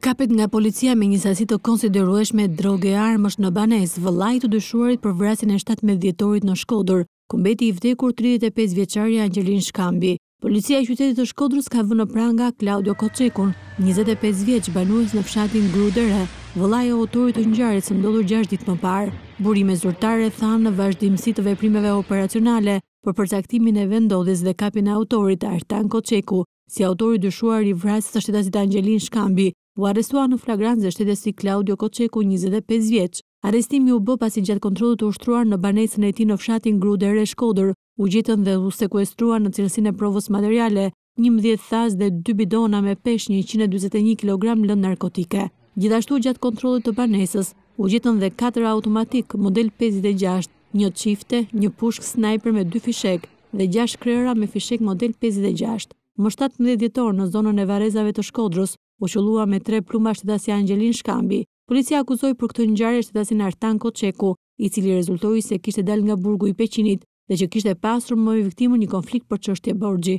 Kapet nga policia me një të konsiderueshme droge armës në banes, vëllaj të dëshuarit për vrasin e 17 vjetorit në Shkodër, kumbeti i vdekur 35 vjeqarja Angelin Shkambi. Policia i qytetit të Shkodrës ka vënë pranga Claudio Kocekun, 25 vjeq banuës në fshatin Grudere, vëllaj e autorit të njëjarit së ndodur 6 ditë më parë. Burime zërtare thanë në vazhdimësi të veprimeve operacionale për përcaktimin e vendodis dhe kapin e autorit Artan Koceku, si autorit dëshuar i vrasis të shtetasit Angelin Shkambi, u arestua në flagranë zë shtetës si Claudio Koceku, 25 vjeqë. Arestimi u bë pasi gjatë kontrolët u shtruar në banesën e ti në fshatin gru dhe re u gjitën dhe u sekuestruar në cilësine provës materiale, një thas dhe dy bidona me pesh 121 kg lën narkotike. Gjithashtu gjatë kontrolët të banesës, u gjitën dhe 4 automatik, model 56, një qifte, një pushk sniper me dy fishek dhe 6 krejra me fishek model 56. Më 17 djetor në zonën e varezave të shkodrës, u po qëllua me tre pluma shtetasi Angelin Shkambi. Policia akuzoi për këtë ngjarje shtetasin Artan Koçeku, i cili rezultoi se kishte dalë nga burgu i Peqinit dhe që kishte pasur më viktimën një konflikt për çështje borxhi.